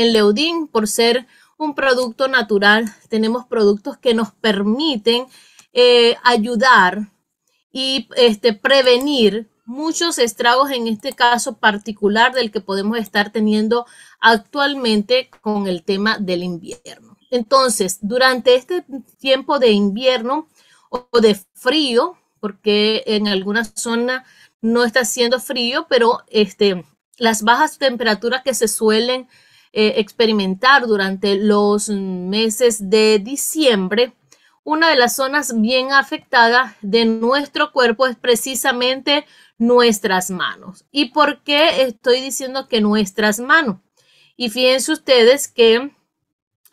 el leudín, por ser un producto natural, tenemos productos que nos permiten eh, ayudar y este, prevenir muchos estragos en este caso particular del que podemos estar teniendo actualmente con el tema del invierno. Entonces, durante este tiempo de invierno o de frío, porque en algunas zonas no está haciendo frío, pero este, las bajas temperaturas que se suelen eh, experimentar durante los meses de diciembre, una de las zonas bien afectadas de nuestro cuerpo es precisamente nuestras manos. ¿Y por qué estoy diciendo que nuestras manos? Y fíjense ustedes que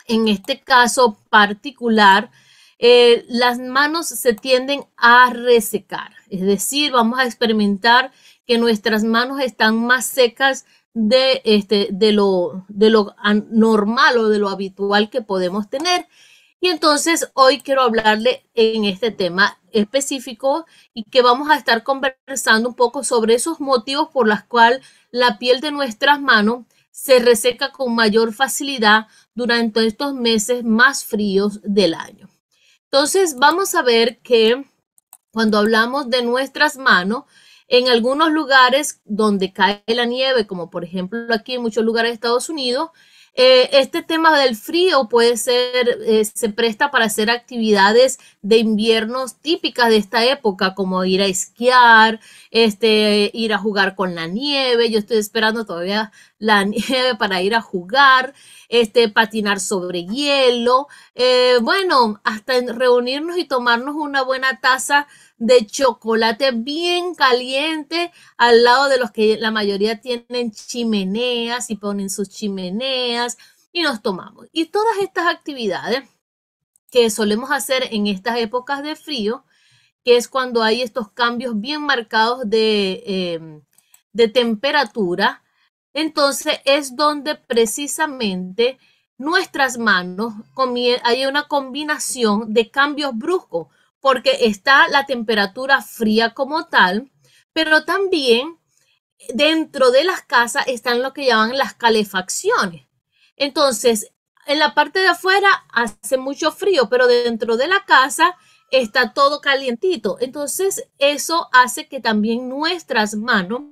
en este caso particular, eh, las manos se tienden a resecar. Es decir, vamos a experimentar que nuestras manos están más secas de, este, de, lo, de lo normal o de lo habitual que podemos tener. Y entonces hoy quiero hablarle en este tema específico y que vamos a estar conversando un poco sobre esos motivos por los cuales la piel de nuestras manos se reseca con mayor facilidad durante estos meses más fríos del año. Entonces vamos a ver que cuando hablamos de nuestras manos, en algunos lugares donde cae la nieve, como por ejemplo aquí en muchos lugares de Estados Unidos, eh, este tema del frío puede ser, eh, se presta para hacer actividades de inviernos típicas de esta época, como ir a esquiar, este, ir a jugar con la nieve. Yo estoy esperando todavía la nieve para ir a jugar, este, patinar sobre hielo, eh, bueno, hasta reunirnos y tomarnos una buena taza de chocolate bien caliente al lado de los que la mayoría tienen chimeneas y ponen sus chimeneas y nos tomamos. Y todas estas actividades que solemos hacer en estas épocas de frío, que es cuando hay estos cambios bien marcados de, em, de temperatura, entonces es donde precisamente nuestras manos hay una combinación de cambios bruscos, porque está la temperatura fría como tal, pero también dentro de las casas están lo que llaman las calefacciones. Entonces, en la parte de afuera hace mucho frío, pero dentro de la casa está todo calientito. Entonces, eso hace que también nuestras manos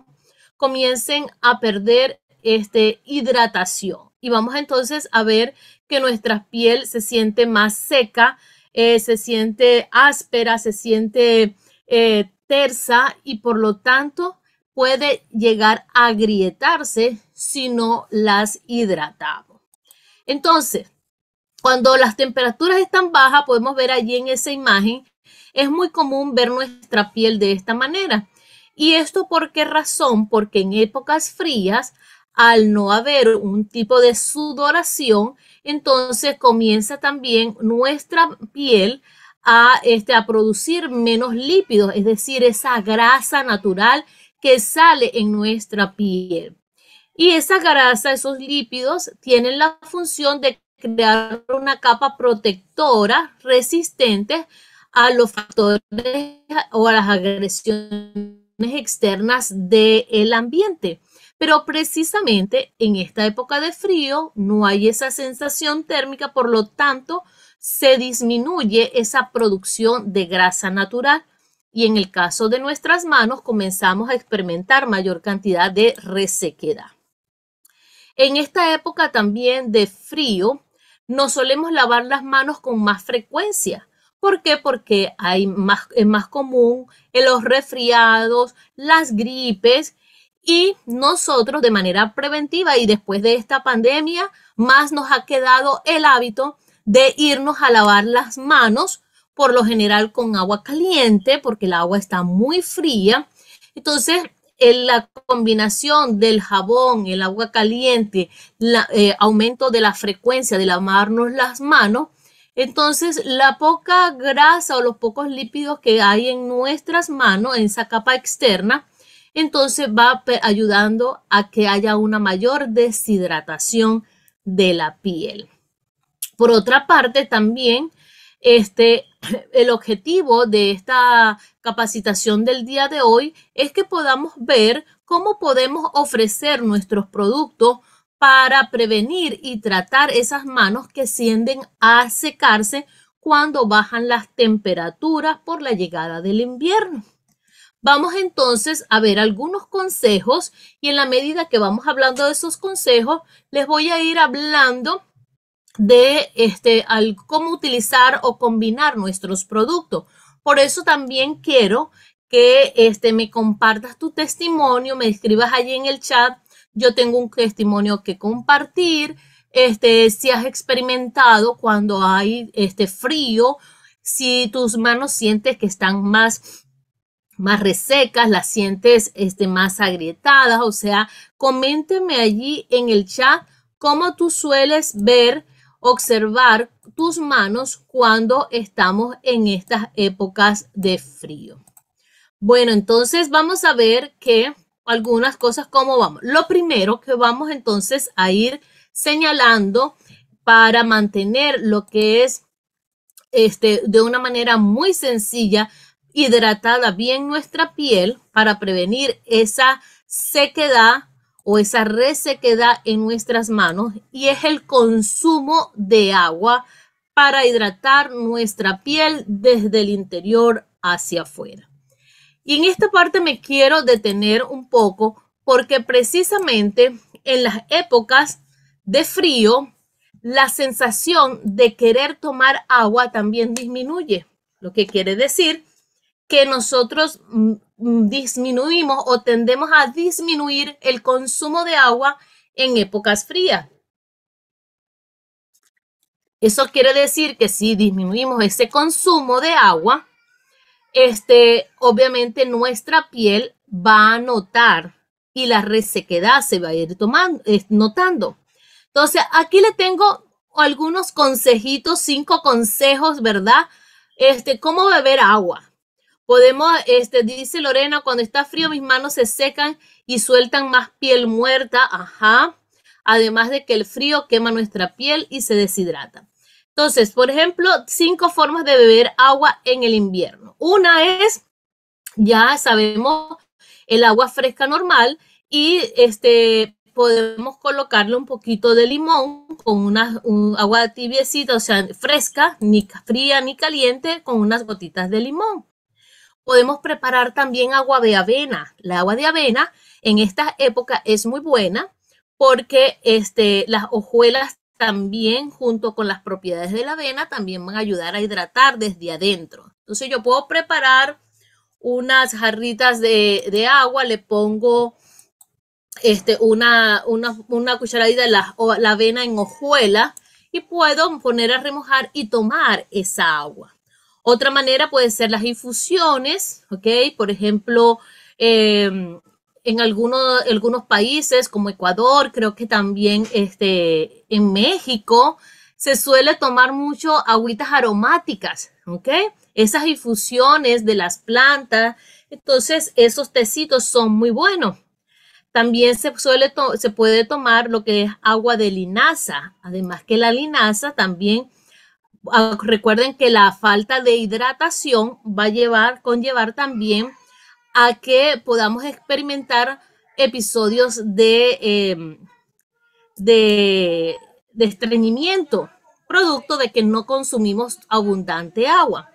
comiencen a perder este, hidratación. Y vamos entonces a ver que nuestra piel se siente más seca, eh, se siente áspera, se siente eh, tersa y por lo tanto puede llegar a agrietarse si no las hidratamos. Entonces, cuando las temperaturas están bajas, podemos ver allí en esa imagen, es muy común ver nuestra piel de esta manera. ¿Y esto por qué razón? Porque en épocas frías, al no haber un tipo de sudoración, entonces comienza también nuestra piel a, este, a producir menos lípidos, es decir, esa grasa natural que sale en nuestra piel. Y esa grasa, esos lípidos, tienen la función de crear una capa protectora resistente a los factores o a las agresiones externas del ambiente. Pero precisamente en esta época de frío no hay esa sensación térmica, por lo tanto se disminuye esa producción de grasa natural y en el caso de nuestras manos comenzamos a experimentar mayor cantidad de resequedad. En esta época también de frío no solemos lavar las manos con más frecuencia ¿Por qué? Porque hay más, es más común en los resfriados, las gripes y nosotros de manera preventiva y después de esta pandemia, más nos ha quedado el hábito de irnos a lavar las manos, por lo general con agua caliente, porque el agua está muy fría. Entonces, en la combinación del jabón, el agua caliente, el eh, aumento de la frecuencia de lavarnos las manos, entonces, la poca grasa o los pocos lípidos que hay en nuestras manos, en esa capa externa, entonces va ayudando a que haya una mayor deshidratación de la piel. Por otra parte, también este, el objetivo de esta capacitación del día de hoy es que podamos ver cómo podemos ofrecer nuestros productos para prevenir y tratar esas manos que tienden a secarse cuando bajan las temperaturas por la llegada del invierno. Vamos entonces a ver algunos consejos y en la medida que vamos hablando de esos consejos, les voy a ir hablando de este, al, cómo utilizar o combinar nuestros productos. Por eso también quiero que este, me compartas tu testimonio, me escribas allí en el chat yo tengo un testimonio que compartir, este, si has experimentado cuando hay este frío, si tus manos sientes que están más más resecas, las sientes este, más agrietadas, o sea, coménteme allí en el chat cómo tú sueles ver, observar tus manos cuando estamos en estas épocas de frío. Bueno, entonces vamos a ver que algunas cosas como vamos. Lo primero que vamos entonces a ir señalando para mantener lo que es este, de una manera muy sencilla, hidratada bien nuestra piel para prevenir esa sequedad o esa resequedad en nuestras manos y es el consumo de agua para hidratar nuestra piel desde el interior hacia afuera. Y en esta parte me quiero detener un poco porque precisamente en las épocas de frío, la sensación de querer tomar agua también disminuye, lo que quiere decir que nosotros mm, mm, disminuimos o tendemos a disminuir el consumo de agua en épocas frías. Eso quiere decir que si disminuimos ese consumo de agua, este, obviamente nuestra piel va a notar y la resequedad se va a ir tomando, notando. Entonces, aquí le tengo algunos consejitos, cinco consejos, ¿verdad? Este, cómo beber agua. Podemos, este, dice Lorena, cuando está frío mis manos se secan y sueltan más piel muerta, ajá. Además de que el frío quema nuestra piel y se deshidrata. Entonces, por ejemplo, cinco formas de beber agua en el invierno. Una es, ya sabemos, el agua fresca normal y este podemos colocarle un poquito de limón con una un agua tibiecita, o sea, fresca, ni fría ni caliente, con unas gotitas de limón. Podemos preparar también agua de avena. La agua de avena en esta época es muy buena porque este, las hojuelas también junto con las propiedades de la avena, también van a ayudar a hidratar desde adentro. Entonces yo puedo preparar unas jarritas de, agua, le pongo este, una, una, cucharadita de la, avena en hojuela y puedo poner a remojar y tomar esa agua. Otra manera puede ser las infusiones, ¿ok? Por ejemplo, em, en algunos, algunos países como Ecuador, creo que también este, en México, se suele tomar mucho agüitas aromáticas, ¿ok? Esas infusiones de las plantas, entonces esos tecitos son muy buenos. También se, suele se puede tomar lo que es agua de linaza, además que la linaza también, ah, recuerden que la falta de hidratación va a llevar, conllevar también a que podamos experimentar episodios em, de, de, estreñimiento, producto de que no consumimos abundante agua.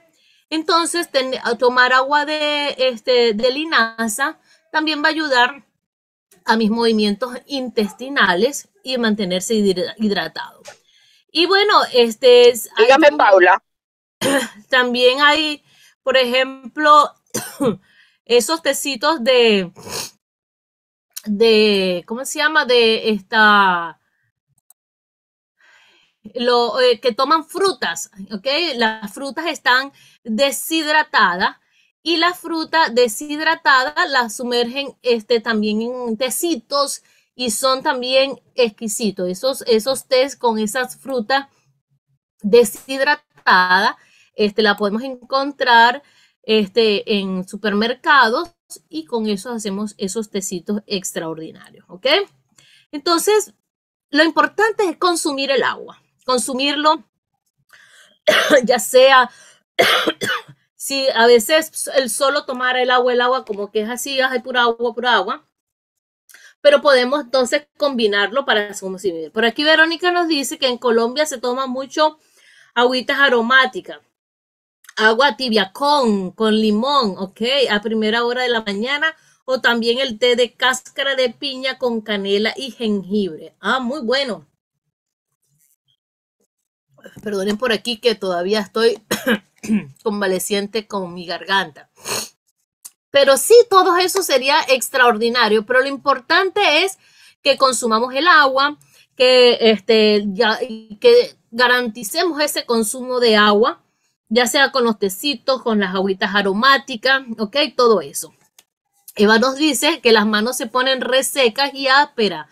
Entonces, tomar agua de, este, de linaza también va a ayudar a mis movimientos intestinales y mantenerse hidratado. Y bueno, este Dígame, Paula. También hay, por ejemplo, esos tecitos de, de, ¿cómo se llama? De esta, lo, eh, que toman frutas, ¿ok? Las frutas están deshidratadas y la fruta deshidratada la sumergen este, también en tecitos y son también exquisitos. Esos, esos tés con esas frutas deshidratadas este, la podemos encontrar este, en supermercados y con eso hacemos esos tecitos extraordinarios, ¿ok? Entonces, lo importante es consumir el agua, consumirlo ya sea si a veces el solo tomar el agua, el agua como que es así, Hay pura agua, pura agua, pero podemos entonces combinarlo para consumir. Por aquí Verónica nos dice que en Colombia se toma mucho agüitas aromáticas agua tibia con, con limón, ¿ok? A primera hora de la mañana o también el té de cáscara de piña con canela y jengibre. Ah, muy bueno. Perdonen por aquí que todavía estoy convaleciente con mi garganta. Pero sí, todo eso sería extraordinario, pero lo importante es que consumamos el agua, que, este, ya, que garanticemos ese consumo de agua, ya sea con los tecitos, con las agüitas aromáticas, ¿ok? Todo eso. Eva nos dice que las manos se ponen resecas y ásperas.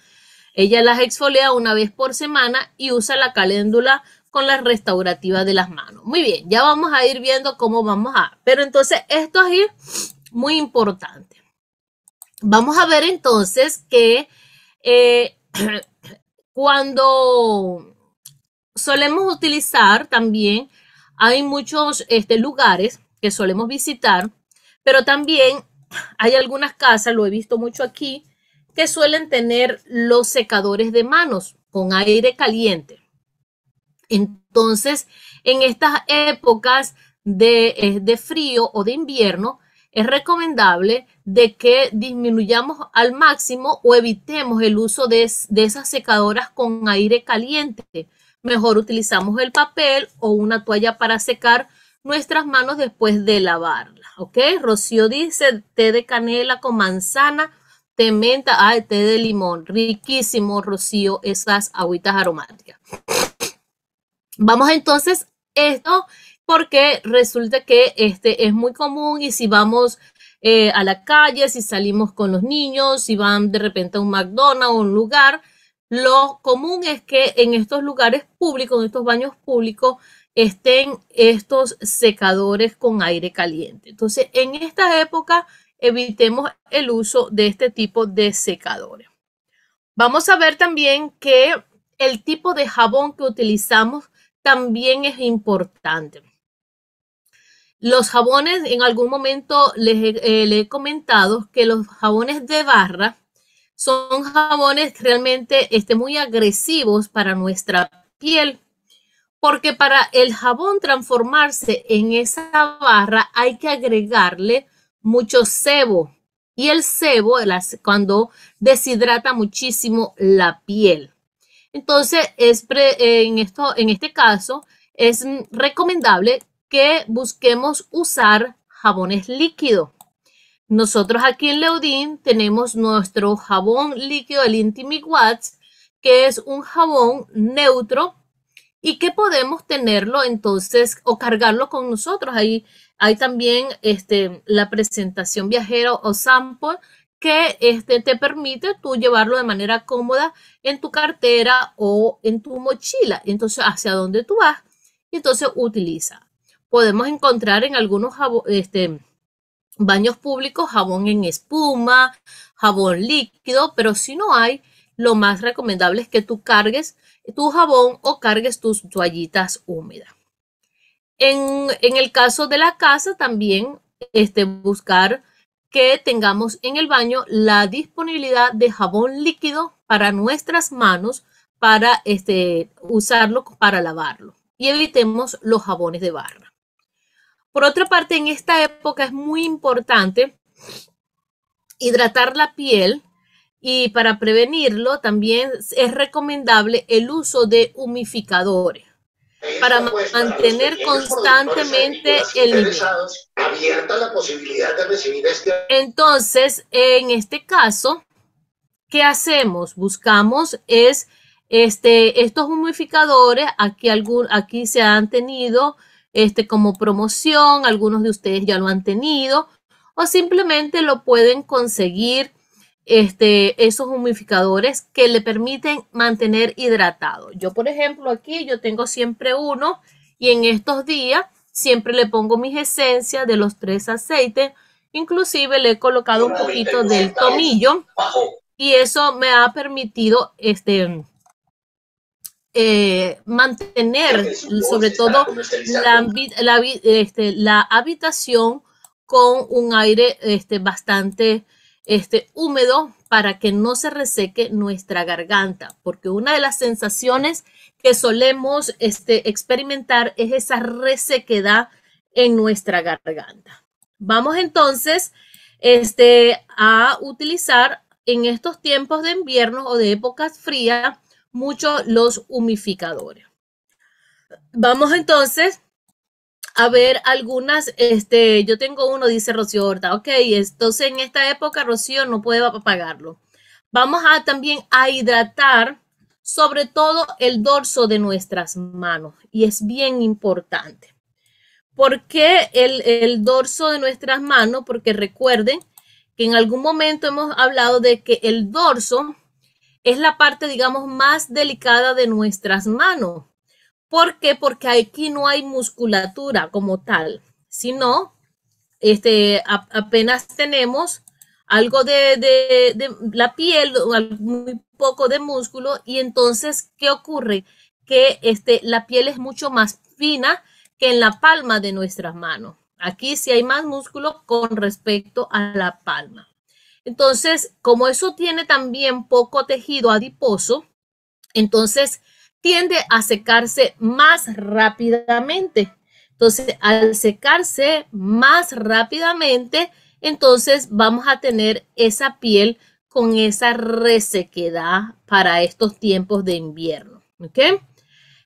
Ella las exfolia una vez por semana y usa la caléndula con las restaurativa de las manos. Muy bien, ya vamos a ir viendo cómo vamos a. Pero entonces esto es muy importante. Vamos a ver entonces que eh, cuando solemos utilizar también hay muchos este, lugares que solemos visitar, pero también hay algunas casas, lo he visto mucho aquí, que suelen tener los secadores de manos con aire caliente. Entonces, en estas épocas de, eh, frío o de invierno, es recomendable de que disminuyamos al máximo o evitemos el uso de, de esas secadoras con aire caliente, mejor utilizamos el papel o una toalla para secar nuestras manos después de lavarlas, ¿ok? Rocío dice té de canela con manzana, té menta, ay, té de limón, riquísimo, Rocío, esas agüitas aromáticas. Vamos entonces esto porque resulta que este es muy común y si vamos eh, a la calle, si salimos con los niños, si van de repente a un McDonald's o un lugar, lo común es que en estos lugares públicos, en estos baños públicos, estén estos secadores con aire caliente. Entonces, en esta época, evitemos el uso de este tipo de secadores. Vamos a ver también que el tipo de jabón que utilizamos también es importante. Los jabones, en algún momento les, he eh, comentado que los jabones de barra son jabones realmente este, muy agresivos para nuestra piel, porque para el jabón transformarse en esa barra hay que agregarle mucho sebo. Y el sebo, cuando deshidrata muchísimo la piel. Entonces, es en este caso, es recomendable que busquemos usar jabones líquidos nosotros aquí en Leudín tenemos nuestro jabón líquido, el Intimic Watts, que es un jabón neutro y que podemos tenerlo entonces o cargarlo con nosotros. Ahí hay también este, la presentación viajero o sample que este, te permite tú llevarlo de manera cómoda en tu cartera o en tu mochila. Entonces, hacia dónde tú vas, y entonces utiliza. Podemos encontrar en algunos este, baños públicos, jabón en espuma, jabón líquido, pero si no hay, lo más recomendable es que tú cargues tu jabón o cargues tus toallitas húmedas. En, el caso de la casa, también este, buscar que tengamos en el baño la disponibilidad de jabón líquido para nuestras manos para este, usarlo para lavarlo y evitemos los jabones de barra. Por otra parte, en esta época es muy importante hidratar la piel y para prevenirlo también es recomendable el uso de humificadores para mantener constantemente el nivel. la posibilidad de recibir este... Entonces, en este caso, ¿qué hacemos? Buscamos es este, estos humificadores, aquí, algún, aquí se han tenido este, como promoción, algunos de ustedes ya lo han tenido, o simplemente lo pueden conseguir este, esos humificadores que le permiten mantener hidratado. Yo, por ejemplo, aquí yo tengo siempre uno y en estos días siempre le pongo mis esencias de los tres aceites. Inclusive le he colocado un poquito del tomillo y eso me ha permitido este, eh, mantener sobre todo este, la, habitación con un aire este, bastante este, húmedo para que no se reseque nuestra garganta, porque una de las sensaciones que solemos experimentar es esa resequedad en nuestra garganta. Vamos entonces a utilizar en estos tiempos de invierno o de épocas frías mucho los humificadores. Vamos entonces a ver algunas, este, yo tengo uno, dice Rocío Horta, ok, entonces en esta época Rocío no puede apagarlo. Vamos a también a hidratar sobre todo el dorso de nuestras manos y es bien importante. ¿Por qué el, el dorso de nuestras manos? Porque recuerden que en algún momento hemos hablado de que el dorso es la parte, digamos, más delicada de nuestras manos. ¿Por qué? Porque aquí no hay musculatura como tal, sino este, apenas tenemos algo de, de, la piel, muy poco de músculo, y entonces, ¿qué ocurre? Que este, la piel es mucho más fina que en la palma de nuestras manos. Aquí sí hay más músculo con respecto a la palma. Entonces, como eso tiene también poco tejido adiposo, entonces tiende a secarse más rápidamente. Entonces, al secarse más rápidamente, entonces vamos a tener esa piel con esa resequedad para estos tiempos de invierno.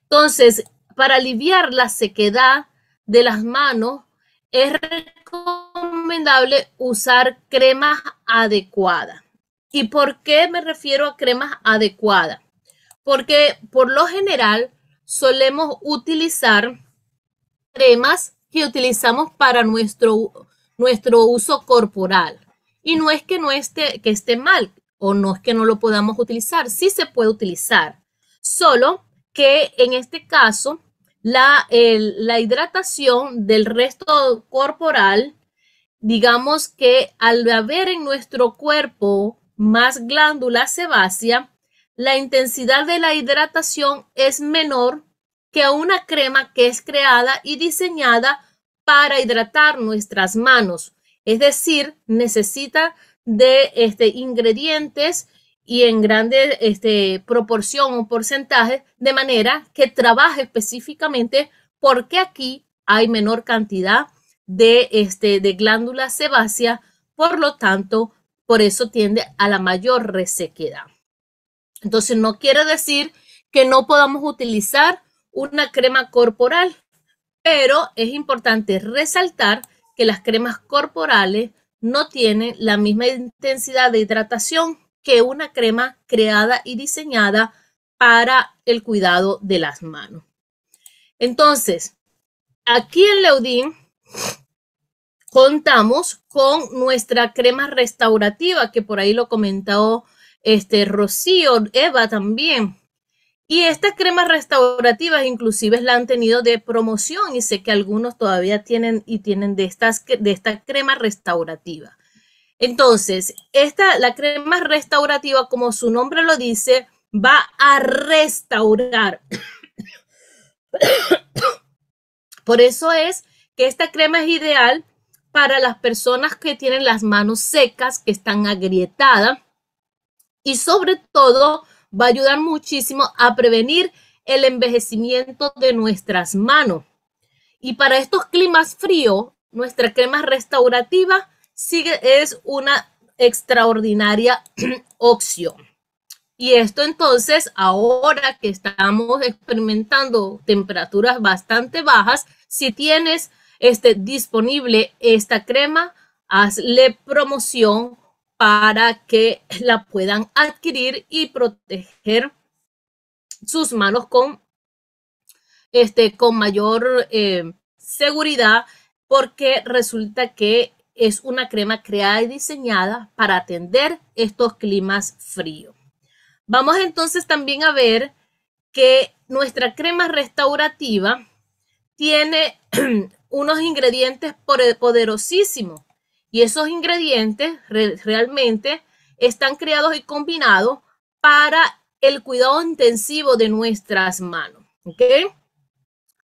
Entonces, para aliviar la sequedad de las manos, es recomendable recomendable usar cremas adecuada ¿Y por qué me refiero a cremas adecuada Porque por lo general solemos utilizar cremas que utilizamos para nuestro, nuestro uso corporal. Y no es que no esté, que esté mal o no es que no lo podamos utilizar, sí se puede utilizar. Solo que en este caso la, la hidratación del resto corporal digamos que al haber en nuestro cuerpo más glándula sebácea, la intensidad de la hidratación es menor que una crema que es creada y diseñada para hidratar nuestras manos. Es decir, necesita de este, ingredientes y en grande este, proporción o porcentaje, de manera que trabaje específicamente porque aquí hay menor cantidad de, este, de glándula sebácea, por lo tanto, por eso tiende a la mayor resequedad. Entonces, no quiere decir que no podamos utilizar una crema corporal, pero es importante resaltar que las cremas corporales no tienen la misma intensidad de hidratación que una crema creada y diseñada para el cuidado de las manos. Entonces, aquí en Leudín contamos con nuestra crema restaurativa, que por ahí lo comentó este Rocío, Eva también. Y estas cremas restaurativas inclusive la han tenido de promoción y sé que algunos todavía tienen y tienen de, estas, de esta crema restaurativa. Entonces, esta, la crema restaurativa, como su nombre lo dice, va a restaurar. Por eso es que esta crema es ideal para las personas que tienen las manos secas, que están agrietadas y sobre todo va a ayudar muchísimo a prevenir el envejecimiento de nuestras manos. Y para estos climas fríos, nuestra crema restaurativa sigue, es una extraordinaria opción. Y esto entonces, ahora que estamos experimentando temperaturas bastante bajas, si tienes esté disponible esta crema, hazle promoción para que la puedan adquirir y proteger sus manos con, este, con mayor eh, seguridad, porque resulta que es una crema creada y diseñada para atender estos climas fríos. Vamos entonces también a ver que nuestra crema restaurativa tiene unos ingredientes eh, poderosísimos y esos ingredientes realmente están creados y combinados para el cuidado intensivo de nuestras manos.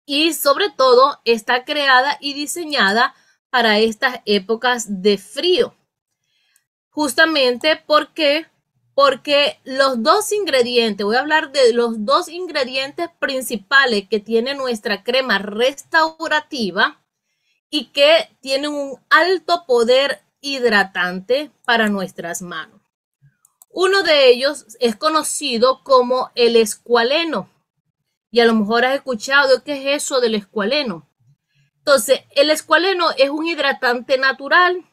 Y sobre todo está creada y diseñada para estas épocas de frío. Justamente porque porque los dos ingredientes, voy a hablar de los dos ingredientes principales que tiene nuestra crema restaurativa y que tienen un alto poder hidratante para nuestras manos. Uno de ellos es conocido como el escualeno. Y a lo mejor has escuchado qué es eso del escualeno. Entonces, el escualeno es un hidratante natural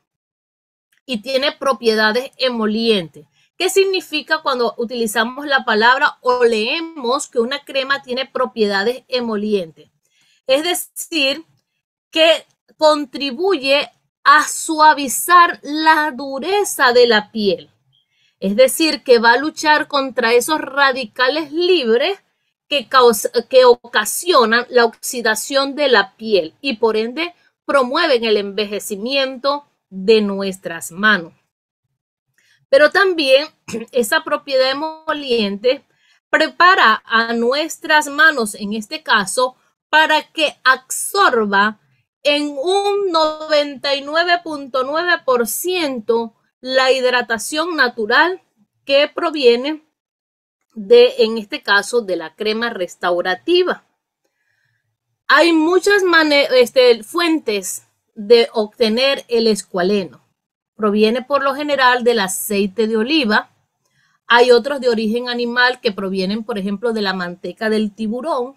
y tiene propiedades emolientes. ¿Qué significa cuando utilizamos la palabra o leemos que una crema tiene propiedades emolientes? Es decir, que contribuye a suavizar la dureza de la piel. Es decir, que va a luchar contra esos radicales libres que, que, ocasionan la oxidación de la piel y por ende promueven el envejecimiento de nuestras manos. Pero también esa propiedad emoliente prepara a nuestras manos, en este caso, para que absorba en un 99.9% la hidratación natural que proviene de, en este caso, de la crema restaurativa. Hay muchas este, fuentes de obtener el escualeno proviene por lo general del aceite de oliva. Hay otros de origen animal que provienen, por ejemplo, de la manteca del tiburón.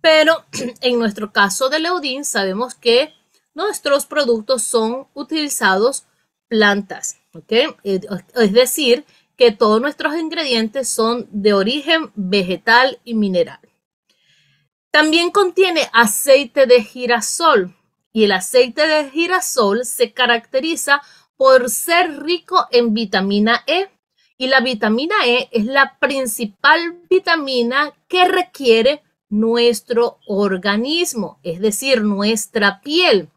Pero en nuestro caso de Leudín sabemos que nuestros productos son utilizados plantas, Es decir, que todos nuestros ingredientes son de origen vegetal y mineral. También contiene aceite de girasol y el aceite de girasol se caracteriza por ser rico en vitamina E. Y la vitamina E es la principal vitamina que requiere nuestro organismo, es decir, nuestra piel.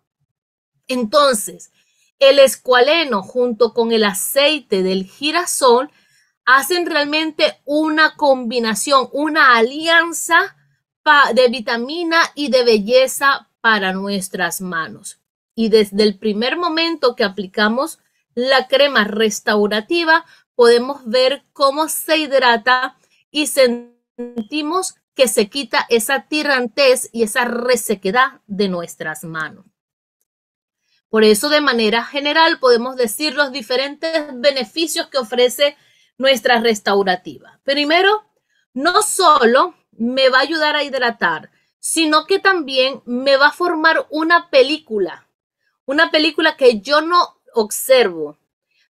Entonces, el escualeno junto con el aceite del girasol hacen realmente una combinación, una alianza de vitamina y de belleza para nuestras manos y desde el primer momento que aplicamos la crema restaurativa, podemos ver cómo se hidrata y sentimos que se quita esa tirantez y esa resequedad de nuestras manos. Por eso, de manera general, podemos decir los diferentes beneficios que ofrece nuestra restaurativa. Primero, no solo me va a ayudar a hidratar, sino que también me va a formar una película una película que yo no observo,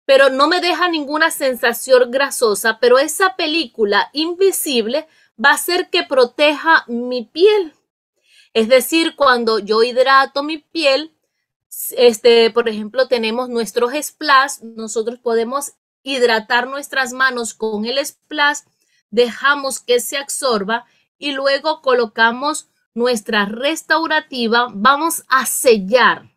pero no me deja ninguna sensación grasosa, pero esa película invisible va a ser que proteja mi piel. Es decir, cuando yo hidrato mi piel, este, por ejemplo, tenemos nuestros splash, nosotros podemos hidratar nuestras manos con el splash, dejamos que se absorba y luego colocamos nuestra restaurativa, vamos a sellar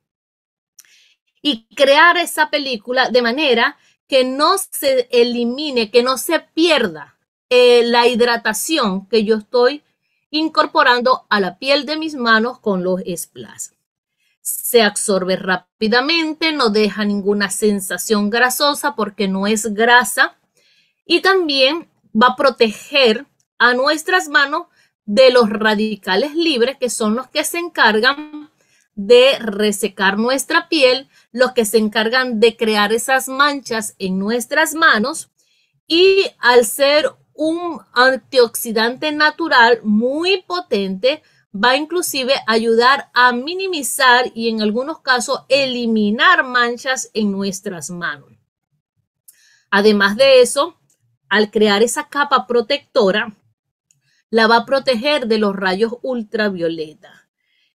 y crear esa película de manera que no se elimine, que no se pierda eh, la hidratación que yo estoy incorporando a la piel de mis manos con los esplas. Se absorbe rápidamente, no deja ninguna sensación grasosa porque no es grasa y también va a proteger a nuestras manos de los radicales libres que son los que se encargan de resecar nuestra piel, los que se encargan de crear esas manchas en nuestras manos y al ser un antioxidante natural muy potente, va inclusive a ayudar a minimizar y en algunos casos eliminar manchas en nuestras manos. Además de eso, al crear esa capa protectora, la va a proteger de los rayos ultravioleta.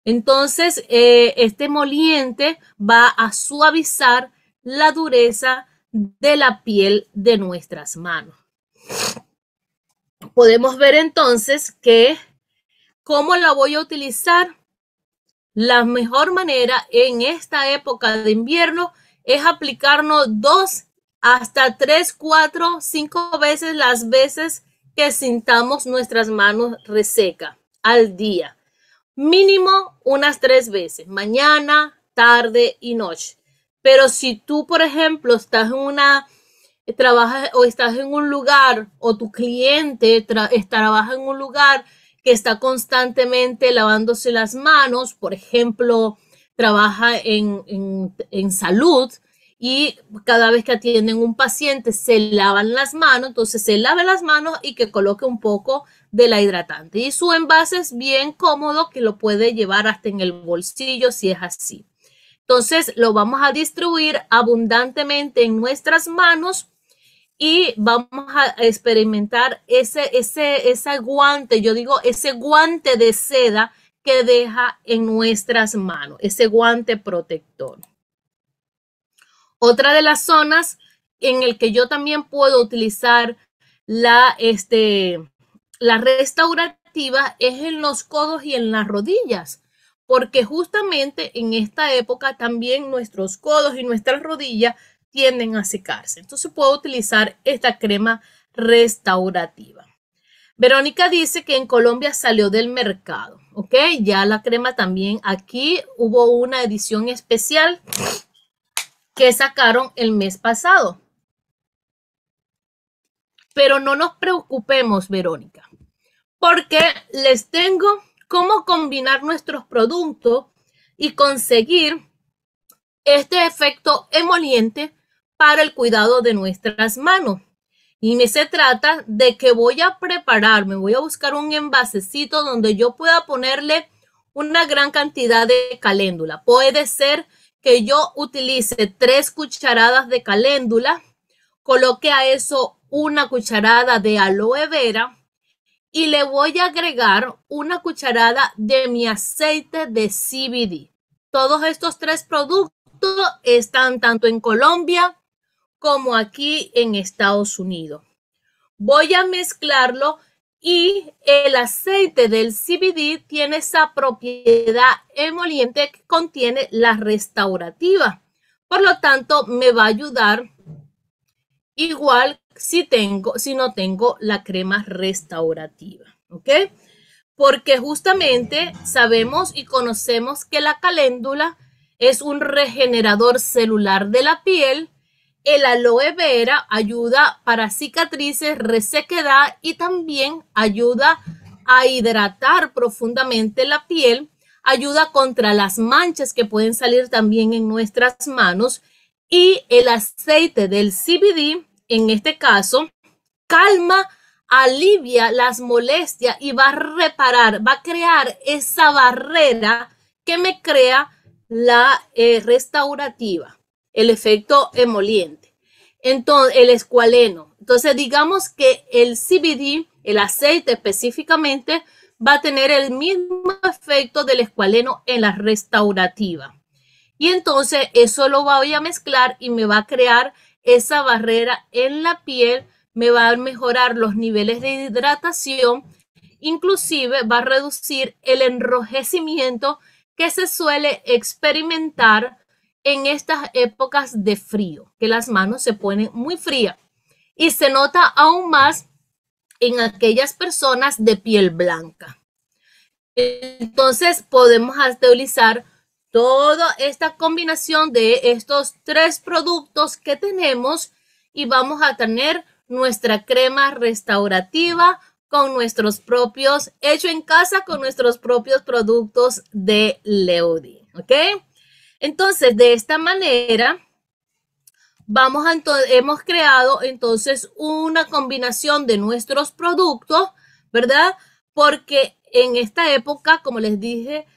Entonces, eh, este moliente va a suavizar la dureza de la piel de nuestras manos. Podemos ver entonces que cómo la voy a utilizar. La mejor manera en esta época de invierno es aplicarnos dos hasta tres, cuatro, cinco veces las veces que sintamos nuestras manos reseca al día mínimo unas tres veces, mañana, tarde y noche. Pero si tú, por ejemplo, estás en una, trabajas o estás en un lugar o tu cliente trabaja en un lugar que está constantemente lavándose las manos, por ejemplo, trabaja en, en, en salud, y cada vez que atienden un paciente se lavan las manos, entonces se lave las manos y que coloque un poco de la hidratante. Y su envase es bien cómodo que lo puede llevar hasta en el bolsillo si es así. Entonces lo vamos a distribuir abundantemente en nuestras manos y vamos a experimentar ese, ese, ese guante, yo digo ese guante de seda que deja en nuestras manos, ese guante protector. Otra de las zonas en el que yo también puedo utilizar la, este, la restaurativa es en los codos y en las rodillas, porque justamente en esta época también nuestros codos y nuestras rodillas tienden a secarse. Entonces puedo utilizar esta crema restaurativa. Verónica dice que en Colombia salió del mercado, ¿ok? Ya la crema también aquí hubo una edición especial que sacaron el mes pasado. Pero no nos preocupemos, Verónica, porque les tengo cómo combinar nuestros productos y conseguir este efecto emoliente para el cuidado de nuestras manos. Y me se trata de que voy a prepararme, voy a buscar un envasecito donde yo pueda ponerle una gran cantidad de caléndula. Puede ser que yo utilice tres cucharadas de caléndula, coloque a eso una cucharada de aloe vera y le voy a agregar una cucharada de mi aceite de CBD. Todos estos tres productos están tanto en Colombia como aquí en Estados Unidos. Voy a mezclarlo y el aceite del CBD tiene esa propiedad emoliente que contiene la restaurativa. Por lo tanto, me va a ayudar igual si tengo, si no tengo la crema restaurativa. ¿Ok? Porque justamente sabemos y conocemos que la caléndula es un regenerador celular de la piel el aloe vera ayuda para cicatrices, resequedad y también ayuda a hidratar profundamente la piel, ayuda contra las manchas que pueden salir también en nuestras manos y el aceite del CBD, en este caso, calma, alivia las molestias y va a reparar, va a crear esa barrera que me crea la eh, restaurativa el efecto emoliente. Entonces, el escualeno. Entonces, digamos que el CBD, el aceite específicamente, va a tener el mismo efecto del escualeno en la restaurativa. Y entonces eso lo voy a mezclar y me va a crear esa barrera en la piel, me va a mejorar los niveles de hidratación, inclusive va a reducir el enrojecimiento que se suele experimentar en estas épocas de frío, que las manos se ponen muy frías. Y se nota aún más en aquellas personas de piel blanca. Entonces podemos utilizar toda esta combinación de estos tres productos que tenemos y vamos a tener nuestra crema restaurativa con nuestros propios, hecho en casa con nuestros propios productos de Leudi. ¿Ok? Entonces, de esta manera, vamos hemos creado entonces una combinación de nuestros productos, ¿verdad? Porque en esta época, como les dije,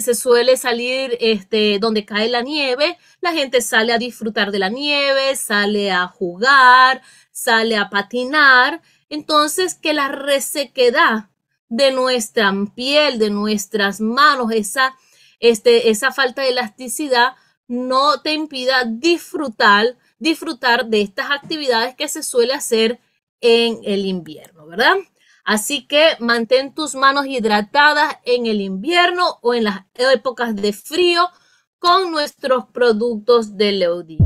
se suele salir este, donde cae la nieve, la gente sale a disfrutar de la nieve, sale a jugar, sale a patinar. Entonces, que la resequedad de nuestra piel, de nuestras manos, esa este, esa falta de elasticidad no te impida disfrutar, disfrutar de estas actividades que se suele hacer en el invierno, ¿verdad? Así que mantén tus manos hidratadas en el invierno o en las épocas de frío con nuestros productos de Leudí.